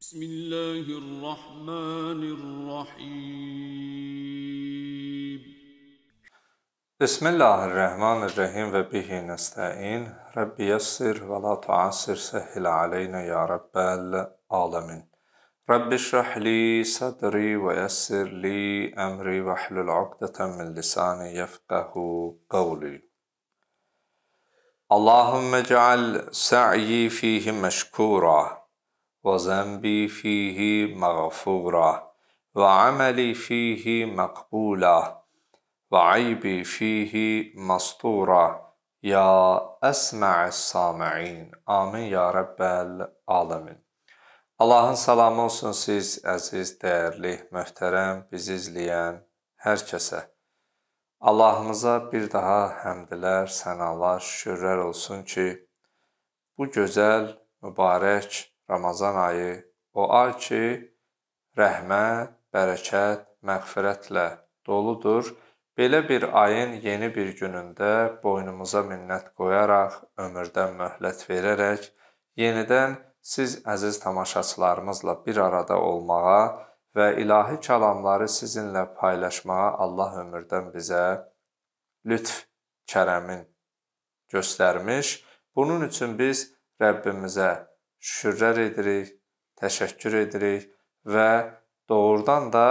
بسم الله الرحمن الرحيم بسم الله الرحمن الرحيم وبه نستعين ربي يسر ولا تعسر سهل علينا يا رب العالمين رب اشرح لي صدري ويسر لي أمري واحلل عقدة من لساني يفقه قولي اللهم اجعل سعيي فيه مشكورا وذنبي فيه مغفورا وعملي فيه مقبولا وعيبي فيه مستورا يا أسمع السامعين آمين يا رب العالمين Allahın salamı olsun siz, əziz, dəyərli, möhtərəm, bizi izləyən hər kəsə. Allahımıza bir daha həmdlər, sənalar, şükürlər olsun ki, bu gözəl, mübarək, Ramazan ayı o ay ki, rəhmət, bərəkət, məğfirətlə doludur. Belə bir ayın yeni bir günündə boynumuza minnət qoyaraq, ömürdən möhlət verərək, yenidən siz əziz tamaşaçılarımızla bir arada olmağa və ilahi kəlamları sizinlə paylaşmağa Allah ömürdən bizə lütf, kərəmin göstərmiş. Bunun üçün biz Rəbbimizə şükürlər edirik, təşəkkür edirik və doğrudan da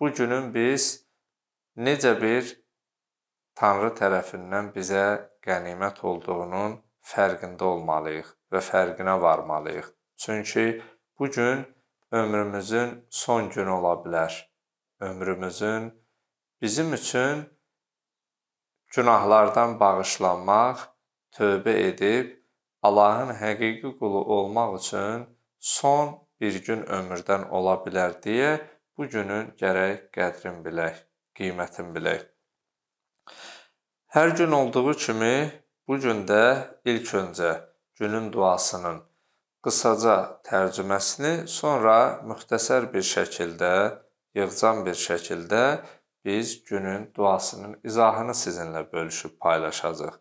bu günün biz necə bir Tanrı tərəfindən bizə qənimət olduğunun fərqində olmalıyıq və fərqinə varmalıyıq. Çünki bu gün ömrümüzün son günü ola bilər. Ömrümüzün bizim üçün günahlardan bağışlanmaq, tövbə edib Allahın həqiqi qulu olmaq üçün son bir gün ömürdən ola bilər deyə bu günün gərək qədrin bilək, qiymətin bilək. Hər gün olduğu kimi bu gün də ilk öncə günün duasının qısaca tərcüməsini, sonra müxtəsər bir şəkildə, yığcam bir şəkildə biz günün duasının izahını sizinlə bölüşüb paylaşacağıq.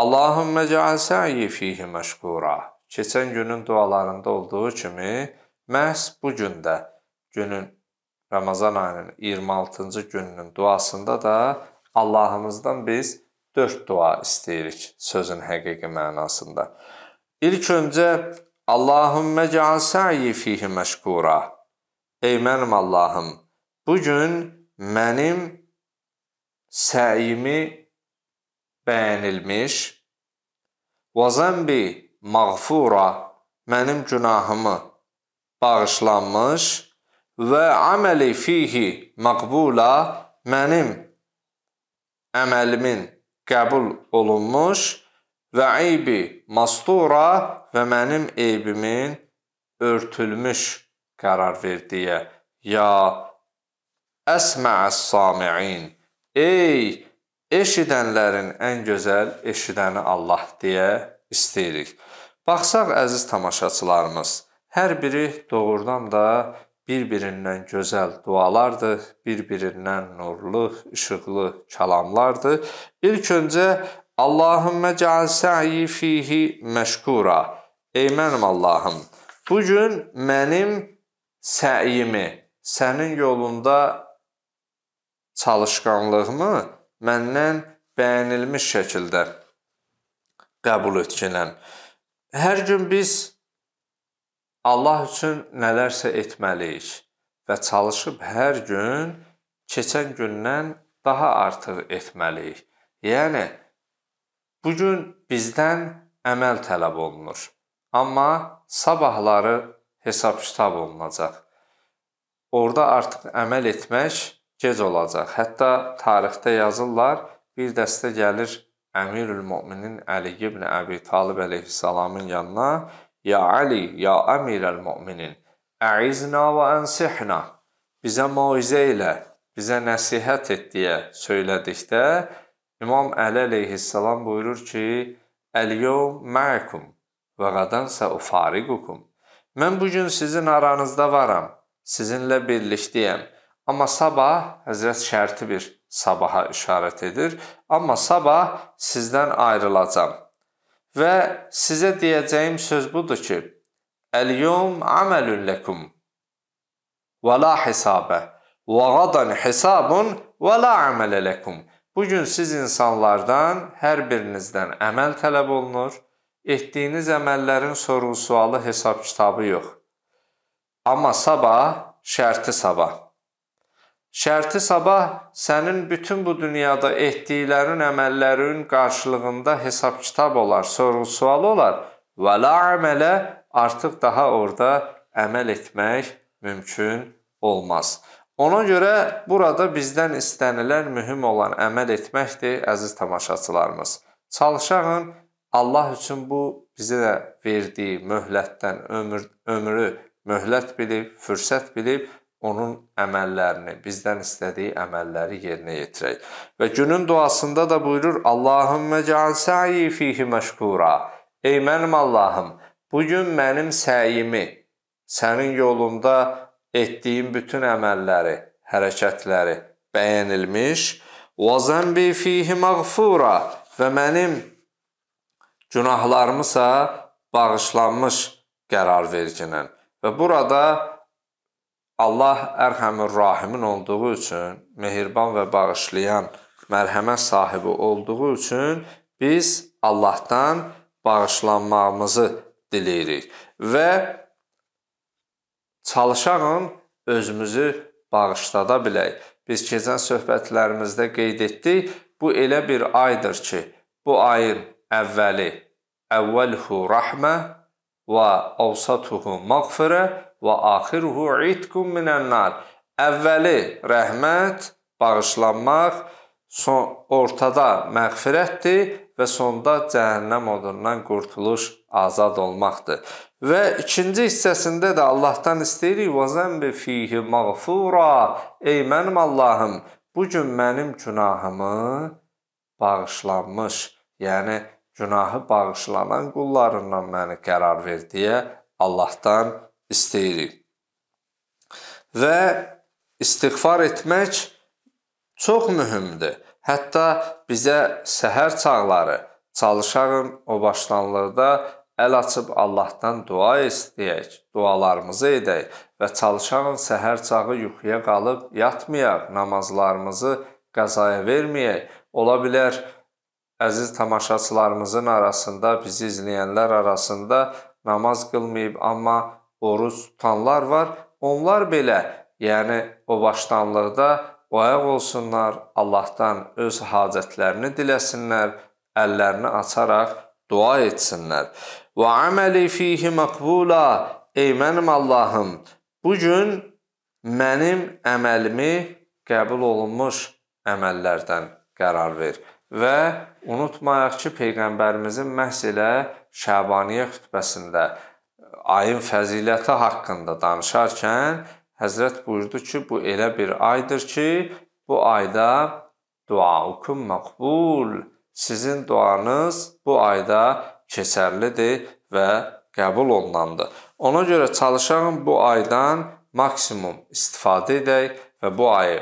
Allahümme cəal səyi fihi məşqura. Keçən günün dualarında olduğu kimi, məhz bu gündə, günün, Ramazan ayının 26-cı gününün duasında da Allahımızdan biz dörd dua istəyirik sözün həqiqi mənasında. İlk öncə Allahümme cəal səyi fihi məşqura. Ey mənim Allahım, bu gün mənim səyimi bəyənilmiş Və zəmbi mağfura mənim günahımı bağışlanmış və əməli fihi məqbula mənim əməlimin qəbul olunmuş və eybi mastura və mənim eybimin örtülmüş qərar verdiyə ya əsməəs-samiin ey eşidənlərin ən gözəl eşidəni Allah deyə istəyirik. Baxsaq əziz tamaşaçılarımız, hər biri doğrudan da bir-birindən gözəl dualardır, bir-birindən nurlu, işıqlı kəlamlardır. İlk öncə Allahümmə cəal səyi fihi məşkura. Ey mənim Allahım, bu gün mənim səyimi sənin yolunda çalışqanlığımı məndən bəyənilmiş şəkildə qəbul etkinəm. Hər gün biz Allah üçün nələrsə etməliyik və çalışıb hər gün keçən gündən daha artıq etməliyik. Yəni bu gün bizdən əməl tələb olunur. Amma sabahları hesab-kitab olunacaq. Orda artıq əməl etmək gec olacaq. Hətta tarixdə yazırlar, bir dəstə gəlir Əmirül Möminin Əli ibn Əbi Talib əleyhissalamın yanına, "Ya Ali, ya Əmirül Möminin, əizna və ənsihna." Bizə moizə ilə, bizə nəsihət et deyə söylədikdə İmam Əli əleyhissalam buyurur ki, "Əl-yevm ma'akum və qadansa ufarigukum." Mən bu gün sizin aranızda varam, sizinlə birlikdəyəm. Amma sabah Həzrət şərti bir sabaha işarət edir. Amma sabah sizdən ayrılacam. Və sizə deyəcəyim söz budur ki: "Əl-yum amalun lakum və la hisabe və gadan hisabun və la amale lakum." Bu gün siz insanlardan hər birinizdən əməl tələb olunur. Etdiyiniz əməllərin sorğu-sualı hesab kitabı yox. Amma sabah şərti sabah Şərti sabah sənin bütün bu dünyada etdiklərin, əməllərin qarşılığında hesab-kitab olar, sorğu-sual olar. Və la əmələ artıq daha orada əməl etmək mümkün olmaz. Ona görə burada bizdən istənilən mühüm olan əməl etməkdir, əziz tamaşaçılarımız. Çalışağın Allah üçün bu bizə də verdiyi möhlətdən ömür ömrü möhlət bilib, fürsət bilib onun əməllərini, bizdən istədiyi əməlləri yerinə yetirək. Və günün duasında da buyurur: "Allahümmə cəal səyi fihi məşkura." Ey mənim Allahım, bu gün mənim səyimi sənin yolunda etdiyim bütün əməlləri, hərəkətləri bəyənilmiş, və zəmbi fihi məğfura və mənim günahlarımısa bağışlanmış qərar vericinin. Və burada Allah Ərhəmin Rahimin olduğu üçün, mehriban və bağışlayan, mərhəmət sahibi olduğu üçün biz Allahdan bağışlanmağımızı diləyirik və çalışanın özümüzü bağışlada bilək. Biz keçən söhbətlərimizdə qeyd etdik, bu elə bir aydır ki, bu ayın əvvəli əvvəlhu rəhmə və avsatuhu mağfirə və axiruhu itkum minənnar. Əvvəli rəhmət, bağışlanmaq, son, ortada məğfirətdir və sonda cəhənnəm odundan qurtuluş, azad olmaqdır. Və ikinci hissəsində də Allahdan istəyirik: "Və zəmbi fihi mağfura." Ey mənim Allahım, bu gün mənim günahımı bağışlanmış, yəni günahı bağışlanan qullarından məni qərar ver deyə Allahdan istəyirik. Və istighfar etmək çox mühümdür. Hətta bizə səhər çağları çalışağın o başlanlıqda əl açıb Allahdan dua istəyək, dualarımızı edək və çalışağın səhər çağı yuxuya qalıb yatmayaq, namazlarımızı qəzaya verməyək. Ola bilər, əziz tamaşaçılarımızın arasında, bizi izləyənlər arasında namaz qılmayıb, amma oruc tutanlar var. Onlar belə, yəni o başdanlıqda oyaq olsunlar, Allahdan öz hacətlərini diləsinlər, əllərini açaraq dua etsinlər. Və əməli fihi məqbula, ey mənim Allahım, bu gün mənim əməlimi qəbul olunmuş əməllərdən qərar ver. Və unutmayaq ki, peyğəmbərimizin məhz elə Şəbaniyə xutbəsində ayın fəziləti haqqında danışarkən Həzrət buyurdu ki, bu elə bir aydır ki, bu ayda duaukum məqbul. Sizin duanız bu ayda keçərlidir və qəbul olunandır. Ona görə çalışaq bu aydan maksimum istifadə edək və bu ayı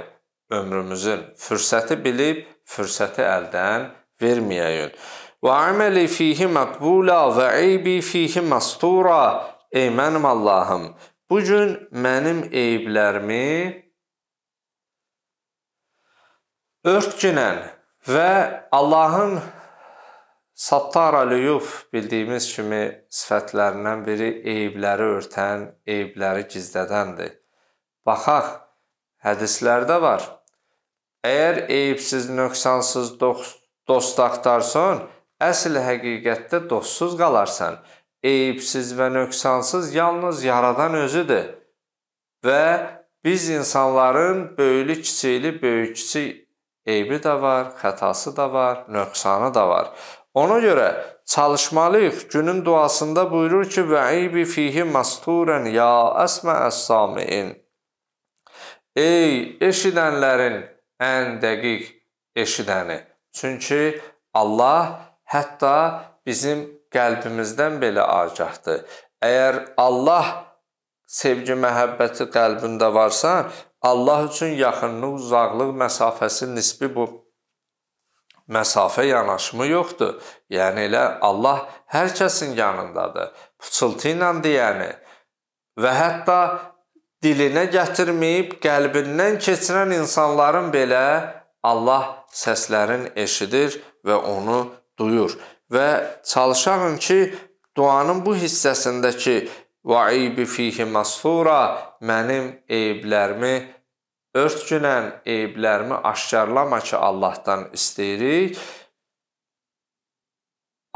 ömrümüzün fürsəti bilib fürsəti əldən verməyəyün. Və əməli fihi məqbula və eybi fihi məstura. Ey mənim Allahım, bu gün mənim eyblərimi örtgünən və Allahın Sattara lüyuf bildiyimiz kimi sifətlərindən biri eybləri örtən, eybləri gizlədəndir. Baxaq, hədislərdə var. Əgər eyibsiz, nöqsansız dost axtarsan, əsl həqiqətdə dostsuz qalarsan. Eyibsiz və nöqsansız yalnız yaradan özüdür. Və biz insanların böyülü, kiçikli, böyük, kiçik eybi də var, xətası da var, nöqsanı da var. Ona görə çalışmalıyıq. Günün duasında buyurur ki: "Və eybi fihi masturan ya asma as-samiin." Ey eşidənlərin ən dəqiq eşidəni. Çünki Allah hətta bizim qəlbimizdən belə agahdır. Əgər Allah sevgi, məhəbbəti qəlbində varsa, Allah üçün yaxınlıq, uzaqlıq məsafəsi nisbi bu məsafə yanaşımı yoxdur. Yəni elə Allah hər kəsin yanındadır. Pıçıltı ilə deyəni və hətta dilinə gətirməyib, qəlbindən keçirən insanların belə Allah səslərin eşidir və onu duyur. Və çalışarın ki, duanın bu hissəsindəki və eybi fihi məsura mənim eyblərimi örtgünən eyblərimi aşkarlama ki, Allahdan istəyirik.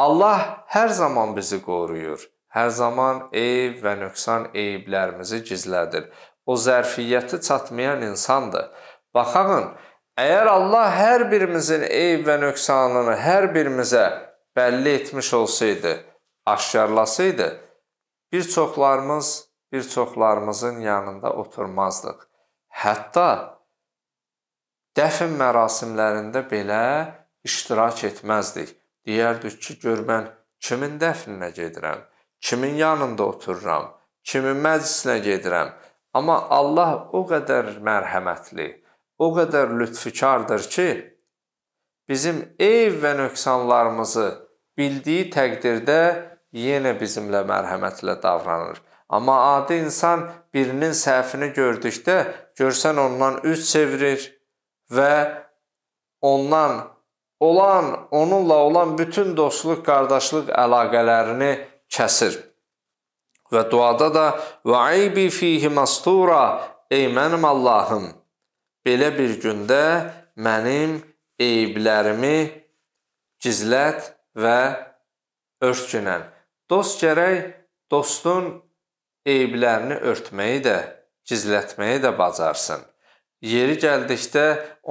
Allah hər zaman bizi qoruyur hər zaman eyb və nöqsan eyblərimizi gizlədir. O zərfiyyəti çatmayan insandır. Baxın, əgər Allah hər birimizin eyb və nöqsanını hər birimizə bəlli etmiş olsaydı, aşkarlasaydı, bir çoxlarımız bir çoxlarımızın yanında oturmazdıq. Hətta dəfn mərasimlərində belə iştirak etməzdik. Deyərdik ki, gör mən kimin dəfninə gedirəm? kimin yanında otururam, kimin məclisinə gedirəm. Amma Allah o qədər mərhəmətli, o qədər lütfükardır ki, bizim eyv və nöqsanlarımızı bildiyi təqdirdə yenə bizimlə mərhəmətlə davranır. Amma adi insan birinin səhvini gördükdə görsən ondan üz çevirir və ondan olan, onunla olan bütün dostluq, qardaşlıq əlaqələrini kəsir. Və duada da və aybi fihi mastura ey mənim Allahım belə bir gündə mənim eyblərimi gizlət və örtgünən. Dost gərək dostun eyblərini örtməyi də, gizlətməyi də bacarsın. Yeri gəldikdə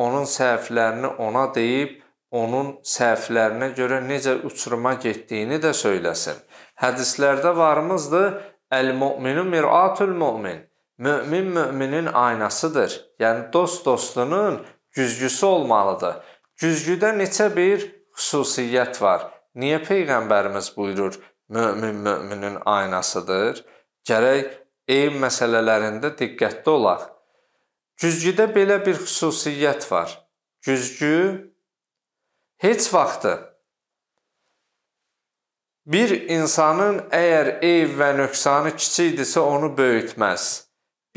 onun səhvlərini ona deyib, onun səhvlərinə görə necə uçuruma getdiyini də söyləsin hədislərdə varımızdır. Əl-mu'minu mir'atul mu'min. Mömin möminin aynasıdır. Yəni dost dostunun güzgüsü olmalıdır. Güzgüdə neçə bir xüsusiyyət var. Niyə peyğəmbərimiz buyurur? Mömin möminin aynasıdır. Gərək eyb məsələlərində diqqətli olaq. Güzgüdə belə bir xüsusiyyət var. Güzgü heç vaxtı Bir insanın əgər eyv və nöqsanı kiçikdirsə onu böyütməz.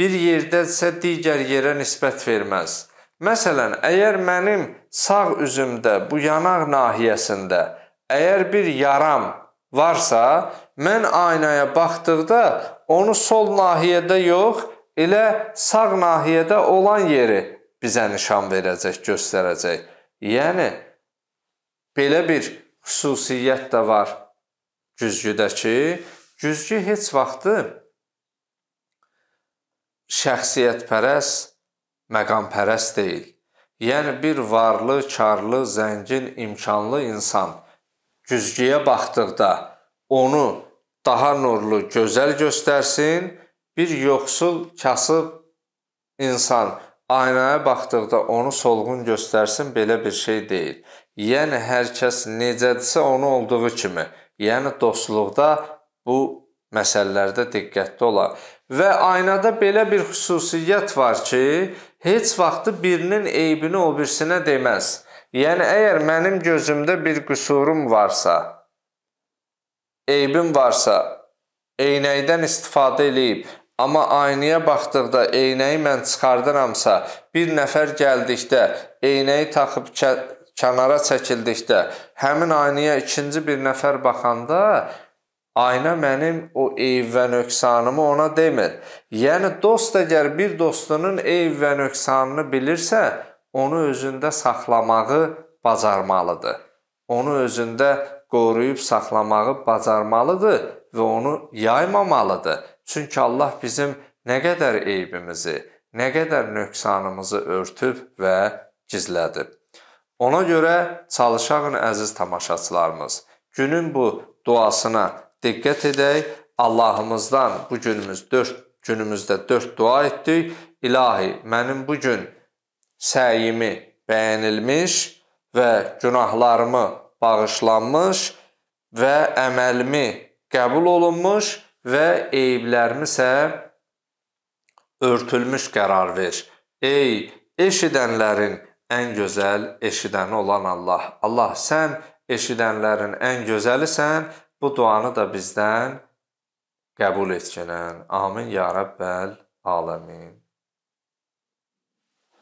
Bir yerdədirsə digər yerə nisbət verməz. Məsələn, əgər mənim sağ üzümdə, bu yanaq nahiyəsində əgər bir yaram varsa, mən aynaya baxdıqda onu sol nahiyədə yox, elə sağ nahiyədə olan yeri bizə nişan verəcək, göstərəcək. Yəni belə bir xüsusiyyət də var güzgüdə ki, güzgü heç vaxtı şəxsiyyətpərəst, məqampərəst deyil. Yəni bir varlı, karlı, zəngin, imkanlı insan güzgüyə baxdıqda onu daha nurlu, gözəl göstərsin, bir yoxsul, kasıb insan aynaya baxdıqda onu solğun göstərsin, belə bir şey deyil. Yəni hər kəs necədirsə onu olduğu kimi Yəni dostluqda bu məsələlərdə diqqətli ola. Və aynada belə bir xüsusiyyət var ki, heç vaxtı birinin eybini o birisinə deməz. Yəni əgər mənim gözümdə bir qüsurum varsa, eybim varsa, eynəkdən istifadə eləyib, amma aynaya baxdıqda eynəyi mən çıxardıramsa, bir nəfər gəldikdə eynəyi taxıb kənara çəkildikdə həmin aynaya ikinci bir nəfər baxanda ayna mənim o eyv və nöqsanımı ona demir. Yəni dost əgər bir dostunun eyv və nöqsanını bilirsə, onu özündə saxlamağı bacarmalıdır. Onu özündə qoruyub saxlamağı bacarmalıdır və onu yaymamalıdır. Çünki Allah bizim nə qədər eybimizi, nə qədər nöqsanımızı örtüb və gizlədib. Ona görə çalışağın əziz tamaşaçılarımız. Günün bu duasına diqqət edək. Allahımızdan bu günümüz 4 günümüzdə 4 dua etdik. İlahi, mənim bu gün səyimi bəyənilmiş və günahlarımı bağışlanmış və əməlimi qəbul olunmuş və eyblərimsə örtülmüş qərar ver. Ey eşidənlərin ən gözəl eşidəni olan Allah. Allah, sən eşidənlərin ən gözəlisən. Bu duanı da bizdən qəbul et gələn. Amin ya Rəbbəl aləmin.